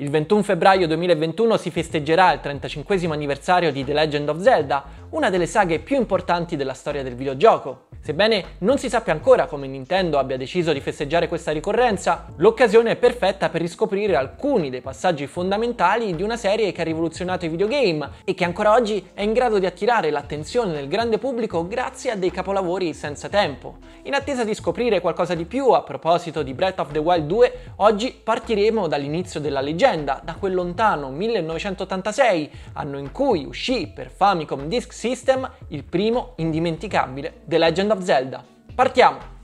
Il 21 febbraio 2021 si festeggerà il 35 anniversario di The Legend of Zelda, una delle saghe più importanti della storia del videogioco. Sebbene non si sappia ancora come Nintendo abbia deciso di festeggiare questa ricorrenza, l'occasione è perfetta per riscoprire alcuni dei passaggi fondamentali di una serie che ha rivoluzionato i videogame e che ancora oggi è in grado di attirare l'attenzione del grande pubblico grazie a dei capolavori senza tempo, in attesa di scoprire qualcosa di più a proposito di Breath of the Wild 2, oggi partiremo dall'inizio della leggenda, da quel lontano 1986, anno in cui uscì per Famicom Disk System il primo indimenticabile The Legend of Zelda. Partiamo!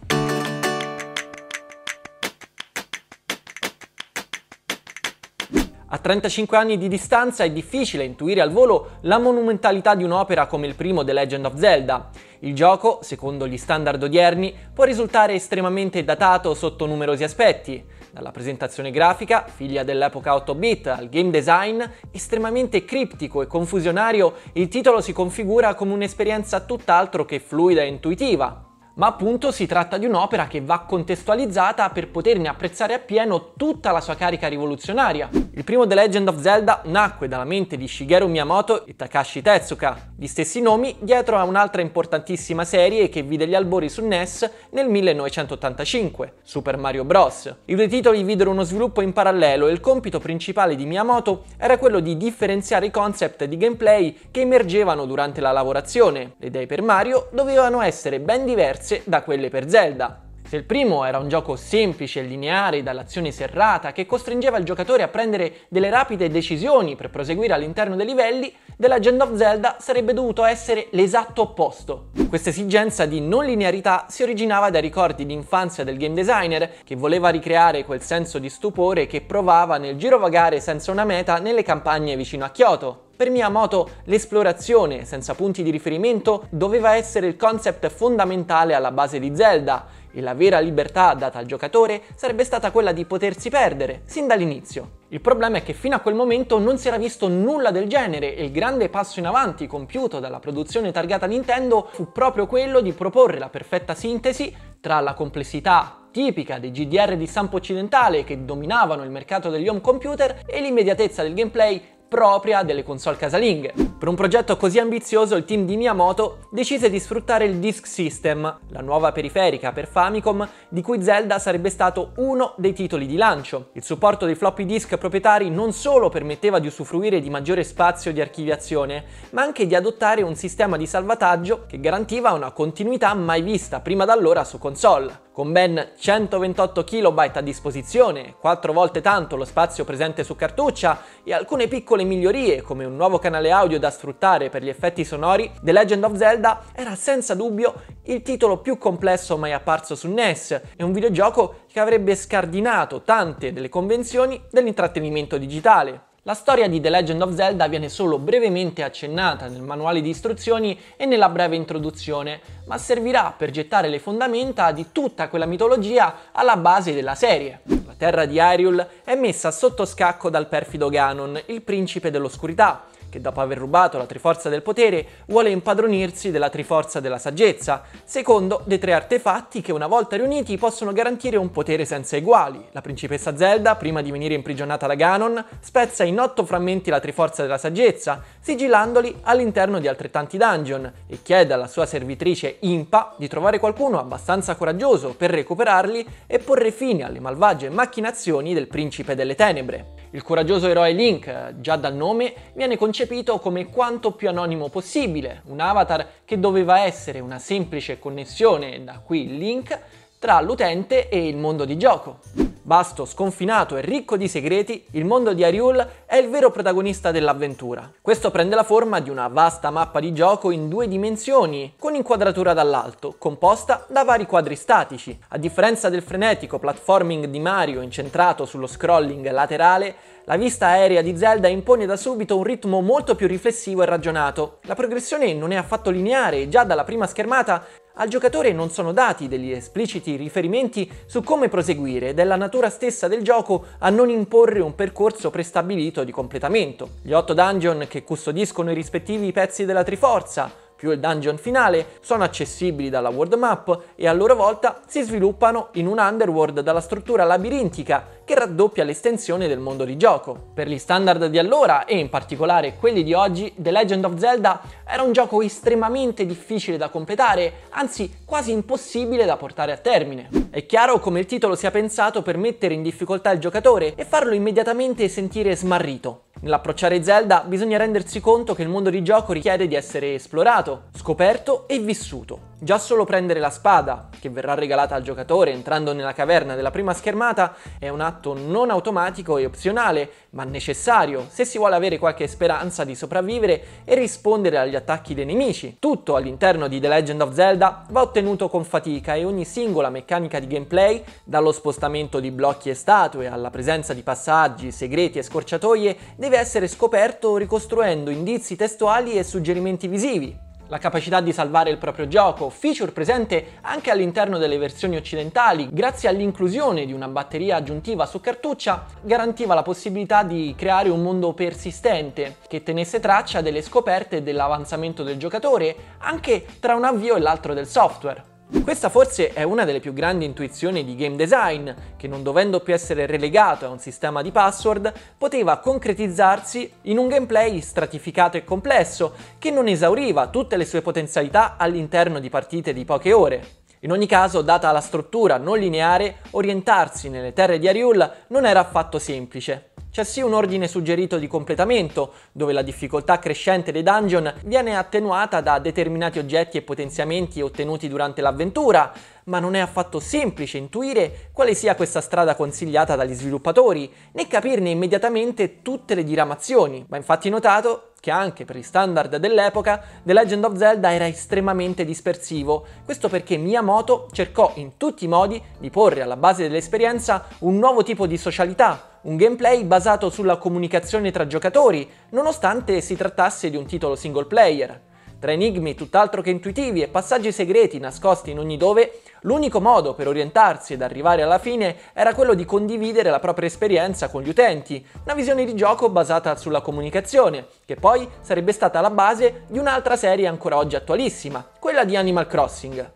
A 35 anni di distanza è difficile intuire al volo la monumentalità di un'opera come il primo The Legend of Zelda. Il gioco, secondo gli standard odierni, può risultare estremamente datato sotto numerosi aspetti, dalla presentazione grafica, figlia dell'epoca 8-bit, al game design, estremamente criptico e confusionario, il titolo si configura come un'esperienza tutt'altro che fluida e intuitiva, ma appunto si tratta di un'opera che va contestualizzata per poterne apprezzare appieno tutta la sua carica rivoluzionaria. Il primo The Legend of Zelda nacque dalla mente di Shigeru Miyamoto e Takashi Tezuka, gli stessi nomi dietro a un'altra importantissima serie che vide gli albori su NES nel 1985, Super Mario Bros. I due titoli videro uno sviluppo in parallelo e il compito principale di Miyamoto era quello di differenziare i concept di gameplay che emergevano durante la lavorazione. Le idee per Mario dovevano essere ben diverse da quelle per Zelda. Se il primo era un gioco semplice e lineare dall'azione serrata che costringeva il giocatore a prendere delle rapide decisioni per proseguire all'interno dei livelli, The Legend of Zelda sarebbe dovuto essere l'esatto opposto. Questa esigenza di non linearità si originava dai ricordi di infanzia del game designer che voleva ricreare quel senso di stupore che provava nel girovagare senza una meta nelle campagne vicino a Kyoto. Per Miyamoto l'esplorazione senza punti di riferimento doveva essere il concept fondamentale alla base di Zelda e la vera libertà data al giocatore sarebbe stata quella di potersi perdere, sin dall'inizio. Il problema è che fino a quel momento non si era visto nulla del genere e il grande passo in avanti compiuto dalla produzione targata Nintendo fu proprio quello di proporre la perfetta sintesi tra la complessità tipica dei GDR di stampo occidentale che dominavano il mercato degli home computer e l'immediatezza del gameplay propria delle console casalinghe. Per un progetto così ambizioso il team di Miyamoto decise di sfruttare il Disk System, la nuova periferica per Famicom di cui Zelda sarebbe stato uno dei titoli di lancio. Il supporto dei floppy disk proprietari non solo permetteva di usufruire di maggiore spazio di archiviazione, ma anche di adottare un sistema di salvataggio che garantiva una continuità mai vista prima d'allora su console. Con ben 128 KB a disposizione, 4 volte tanto lo spazio presente su cartuccia e alcune piccole migliorie come un nuovo canale audio da sfruttare per gli effetti sonori, The Legend of Zelda era senza dubbio il titolo più complesso mai apparso su NES e un videogioco che avrebbe scardinato tante delle convenzioni dell'intrattenimento digitale. La storia di The Legend of Zelda viene solo brevemente accennata nel manuale di istruzioni e nella breve introduzione, ma servirà per gettare le fondamenta di tutta quella mitologia alla base della serie. La terra di Hyrule è messa sotto scacco dal perfido Ganon, il principe dell'oscurità, che dopo aver rubato la Triforza del Potere vuole impadronirsi della Triforza della Saggezza, secondo dei tre artefatti che una volta riuniti possono garantire un potere senza eguali. La principessa Zelda, prima di venire imprigionata da Ganon, spezza in otto frammenti la Triforza della Saggezza, sigillandoli all'interno di altrettanti dungeon e chiede alla sua servitrice Impa di trovare qualcuno abbastanza coraggioso per recuperarli e porre fine alle malvagie macchinazioni del principe delle tenebre. Il coraggioso eroe Link, già dal nome, viene concepito come quanto più anonimo possibile, un avatar che doveva essere una semplice connessione, da qui Link, tra l'utente e il mondo di gioco. Vasto, sconfinato e ricco di segreti, il mondo di Ariul è il vero protagonista dell'avventura. Questo prende la forma di una vasta mappa di gioco in due dimensioni, con inquadratura dall'alto, composta da vari quadri statici. A differenza del frenetico platforming di Mario incentrato sullo scrolling laterale, la vista aerea di Zelda impone da subito un ritmo molto più riflessivo e ragionato. La progressione non è affatto lineare e già dalla prima schermata al giocatore non sono dati degli espliciti riferimenti su come proseguire ed è la natura stessa del gioco a non imporre un percorso prestabilito di completamento. Gli otto dungeon che custodiscono i rispettivi pezzi della Triforza, più il dungeon finale, sono accessibili dalla world map e a loro volta si sviluppano in un underworld dalla struttura labirintica che raddoppia l'estensione del mondo di gioco. Per gli standard di allora e in particolare quelli di oggi, The Legend of Zelda era un gioco estremamente difficile da completare, anzi quasi impossibile da portare a termine. È chiaro come il titolo sia pensato per mettere in difficoltà il giocatore e farlo immediatamente sentire smarrito. Nell'approcciare Zelda bisogna rendersi conto che il mondo di gioco richiede di essere esplorato, scoperto e vissuto. Già solo prendere la spada, che verrà regalata al giocatore entrando nella caverna della prima schermata, è un atto non automatico e opzionale, ma necessario se si vuole avere qualche speranza di sopravvivere e rispondere agli attacchi dei nemici. Tutto all'interno di The Legend of Zelda va ottenuto con fatica e ogni singola meccanica di gameplay, dallo spostamento di blocchi e statue alla presenza di passaggi, segreti e scorciatoie, deve essere scoperto ricostruendo indizi testuali e suggerimenti visivi, la capacità di salvare il proprio gioco, feature presente anche all'interno delle versioni occidentali, grazie all'inclusione di una batteria aggiuntiva su cartuccia, garantiva la possibilità di creare un mondo persistente che tenesse traccia delle scoperte e dell'avanzamento del giocatore anche tra un avvio e l'altro del software. Questa forse è una delle più grandi intuizioni di game design, che non dovendo più essere relegato a un sistema di password, poteva concretizzarsi in un gameplay stratificato e complesso, che non esauriva tutte le sue potenzialità all'interno di partite di poche ore. In ogni caso, data la struttura non lineare, orientarsi nelle terre di Ariul non era affatto semplice. C'è sì un ordine suggerito di completamento, dove la difficoltà crescente dei dungeon viene attenuata da determinati oggetti e potenziamenti ottenuti durante l'avventura, ma non è affatto semplice intuire quale sia questa strada consigliata dagli sviluppatori, né capirne immediatamente tutte le diramazioni. Ma infatti notato che anche per gli standard dell'epoca The Legend of Zelda era estremamente dispersivo. Questo perché Miyamoto cercò in tutti i modi di porre alla base dell'esperienza un nuovo tipo di socialità, un gameplay basato sulla comunicazione tra giocatori, nonostante si trattasse di un titolo single player. Tra enigmi tutt'altro che intuitivi e passaggi segreti nascosti in ogni dove, l'unico modo per orientarsi ed arrivare alla fine era quello di condividere la propria esperienza con gli utenti, una visione di gioco basata sulla comunicazione, che poi sarebbe stata la base di un'altra serie ancora oggi attualissima, quella di Animal Crossing.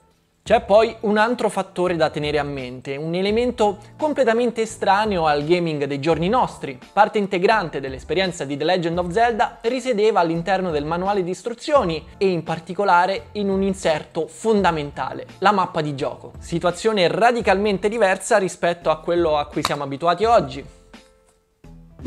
C'è poi un altro fattore da tenere a mente, un elemento completamente estraneo al gaming dei giorni nostri. Parte integrante dell'esperienza di The Legend of Zelda risiedeva all'interno del manuale di istruzioni e in particolare in un inserto fondamentale, la mappa di gioco. Situazione radicalmente diversa rispetto a quello a cui siamo abituati oggi.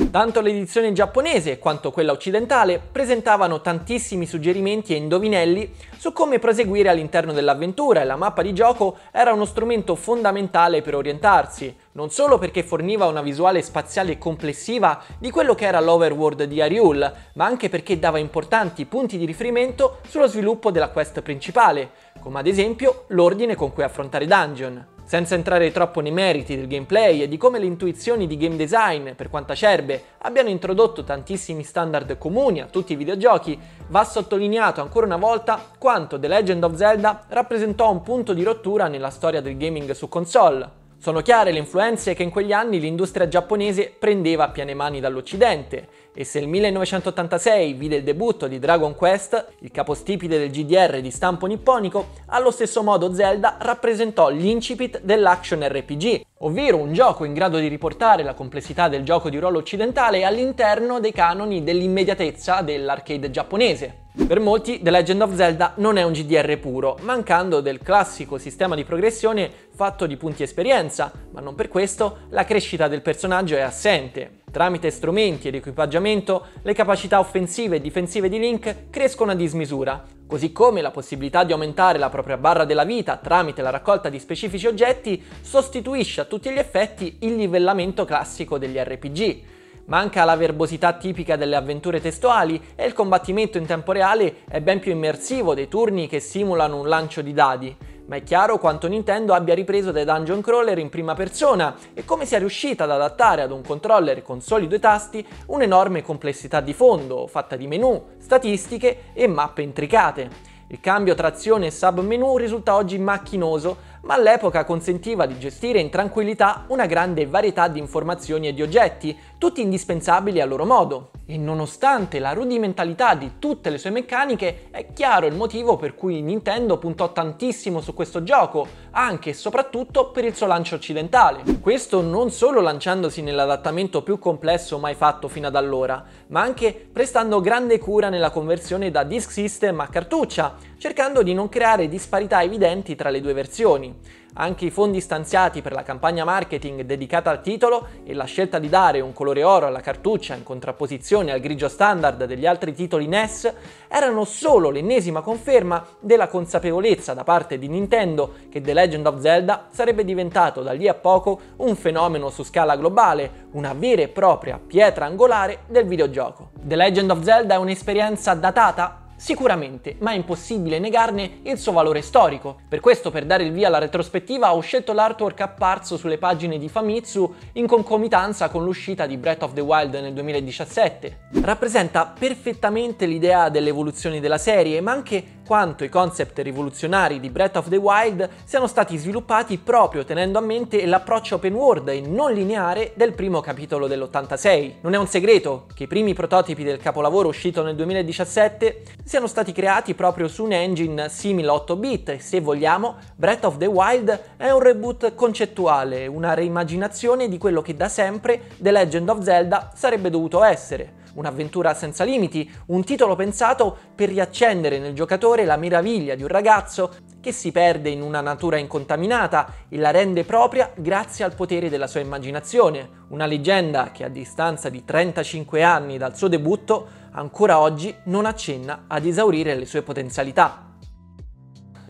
Tanto l'edizione giapponese quanto quella occidentale presentavano tantissimi suggerimenti e indovinelli su come proseguire all'interno dell'avventura e la mappa di gioco era uno strumento fondamentale per orientarsi, non solo perché forniva una visuale spaziale complessiva di quello che era l'overworld di Ariul, ma anche perché dava importanti punti di riferimento sullo sviluppo della quest principale, come ad esempio l'ordine con cui affrontare dungeon. Senza entrare troppo nei meriti del gameplay e di come le intuizioni di game design, per quanto acerbe, abbiano introdotto tantissimi standard comuni a tutti i videogiochi, va sottolineato ancora una volta quanto The Legend of Zelda rappresentò un punto di rottura nella storia del gaming su console, sono chiare le influenze che in quegli anni l'industria giapponese prendeva a piene mani dall'Occidente e se il 1986 vide il debutto di Dragon Quest, il capostipite del GDR di stampo nipponico, allo stesso modo Zelda rappresentò l'incipit dell'action RPG, ovvero un gioco in grado di riportare la complessità del gioco di ruolo occidentale all'interno dei canoni dell'immediatezza dell'arcade giapponese. Per molti The Legend of Zelda non è un GDR puro, mancando del classico sistema di progressione fatto di punti esperienza, ma non per questo la crescita del personaggio è assente. Tramite strumenti ed equipaggiamento, le capacità offensive e difensive di Link crescono a dismisura, così come la possibilità di aumentare la propria barra della vita tramite la raccolta di specifici oggetti sostituisce a tutti gli effetti il livellamento classico degli RPG Manca la verbosità tipica delle avventure testuali e il combattimento in tempo reale è ben più immersivo dei turni che simulano un lancio di dadi. Ma è chiaro quanto Nintendo abbia ripreso dai dungeon crawler in prima persona e come sia riuscita ad adattare ad un controller con soli due tasti un'enorme complessità di fondo, fatta di menu, statistiche e mappe intricate. Il cambio tra azione e submenu risulta oggi macchinoso, ma all'epoca consentiva di gestire in tranquillità una grande varietà di informazioni e di oggetti, tutti indispensabili a loro modo. E nonostante la rudimentalità di tutte le sue meccaniche, è chiaro il motivo per cui Nintendo puntò tantissimo su questo gioco, anche e soprattutto per il suo lancio occidentale. Questo non solo lanciandosi nell'adattamento più complesso mai fatto fino ad allora, ma anche prestando grande cura nella conversione da disk system a cartuccia, cercando di non creare disparità evidenti tra le due versioni. Anche i fondi stanziati per la campagna marketing dedicata al titolo e la scelta di dare un colore oro alla cartuccia in contrapposizione al grigio standard degli altri titoli NES erano solo l'ennesima conferma della consapevolezza da parte di Nintendo che The Legend of Zelda sarebbe diventato da lì a poco un fenomeno su scala globale, una vera e propria pietra angolare del videogioco. The Legend of Zelda è un'esperienza datata Sicuramente, ma è impossibile negarne il suo valore storico. Per questo, per dare il via alla retrospettiva, ho scelto l'artwork apparso sulle pagine di Famitsu in concomitanza con l'uscita di Breath of the Wild nel 2017. Rappresenta perfettamente l'idea dell'evoluzione della serie, ma anche quanto i concept rivoluzionari di Breath of the Wild siano stati sviluppati proprio tenendo a mente l'approccio open world e non lineare del primo capitolo dell'86. Non è un segreto che i primi prototipi del capolavoro uscito nel 2017 siano stati creati proprio su un engine simile a 8-bit e se vogliamo Breath of the Wild è un reboot concettuale, una reimmaginazione di quello che da sempre The Legend of Zelda sarebbe dovuto essere un'avventura senza limiti, un titolo pensato per riaccendere nel giocatore la meraviglia di un ragazzo che si perde in una natura incontaminata e la rende propria grazie al potere della sua immaginazione, una leggenda che a distanza di 35 anni dal suo debutto ancora oggi non accenna ad esaurire le sue potenzialità.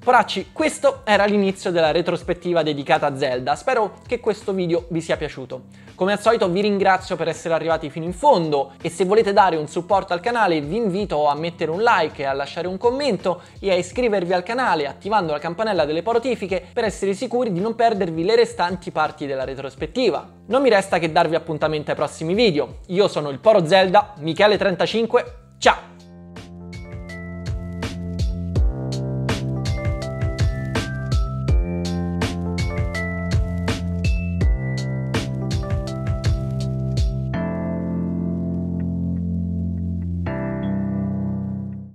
Poracci, questo era l'inizio della retrospettiva dedicata a Zelda, spero che questo video vi sia piaciuto. Come al solito vi ringrazio per essere arrivati fino in fondo e se volete dare un supporto al canale vi invito a mettere un like a lasciare un commento e a iscrivervi al canale attivando la campanella delle notifiche per essere sicuri di non perdervi le restanti parti della retrospettiva. Non mi resta che darvi appuntamento ai prossimi video. Io sono il Poro Zelda, Michele35, ciao!